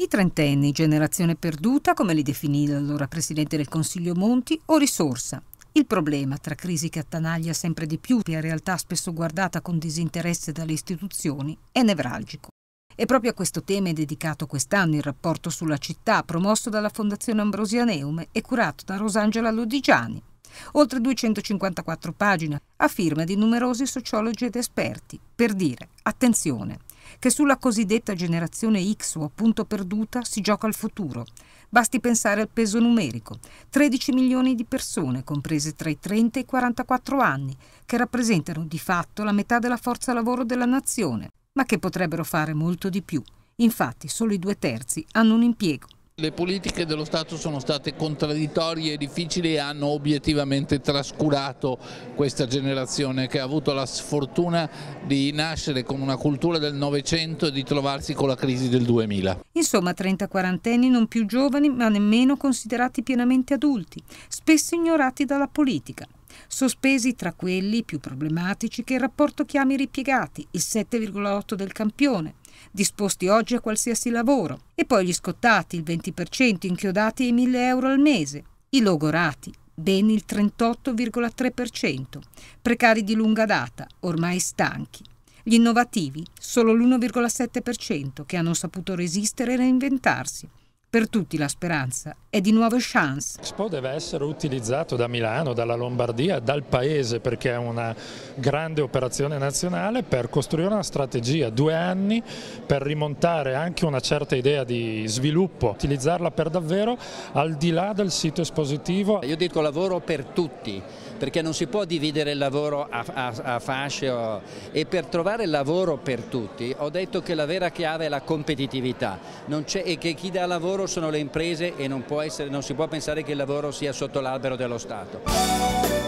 I trentenni, generazione perduta, come li definì l'allora presidente del Consiglio Monti, o risorsa. Il problema, tra crisi che attanaglia sempre di più e realtà spesso guardata con disinteresse dalle istituzioni, è nevralgico. E proprio a questo tema è dedicato quest'anno il rapporto sulla città promosso dalla Fondazione Ambrosianeum e curato da Rosangela Lodigiani. Oltre 254 pagine a firma di numerosi sociologi ed esperti, per dire attenzione, che sulla cosiddetta generazione X o appunto perduta si gioca il futuro. Basti pensare al peso numerico, 13 milioni di persone comprese tra i 30 e i 44 anni, che rappresentano di fatto la metà della forza lavoro della nazione, ma che potrebbero fare molto di più. Infatti solo i due terzi hanno un impiego le politiche dello Stato sono state contraddittorie e difficili e hanno obiettivamente trascurato questa generazione che ha avuto la sfortuna di nascere con una cultura del Novecento e di trovarsi con la crisi del 2000. Insomma, 30-40 anni non più giovani ma nemmeno considerati pienamente adulti, spesso ignorati dalla politica sospesi tra quelli più problematici che il rapporto chiami ripiegati, il 7,8 del campione, disposti oggi a qualsiasi lavoro, e poi gli scottati, il 20%, inchiodati ai 1000 euro al mese, i logorati, ben il 38,3%, precari di lunga data, ormai stanchi, gli innovativi, solo l'1,7%, che hanno saputo resistere e reinventarsi, per tutti la speranza è di nuove chance. Expo deve essere utilizzato da Milano, dalla Lombardia, dal Paese perché è una grande operazione nazionale per costruire una strategia, due anni per rimontare anche una certa idea di sviluppo, utilizzarla per davvero al di là del sito espositivo. Io dico lavoro per tutti perché non si può dividere il lavoro a, a, a fasce o, e per trovare lavoro per tutti ho detto che la vera chiave è la competitività e che chi dà lavoro lavoro sono le imprese e non, può essere, non si può pensare che il lavoro sia sotto l'albero dello Stato.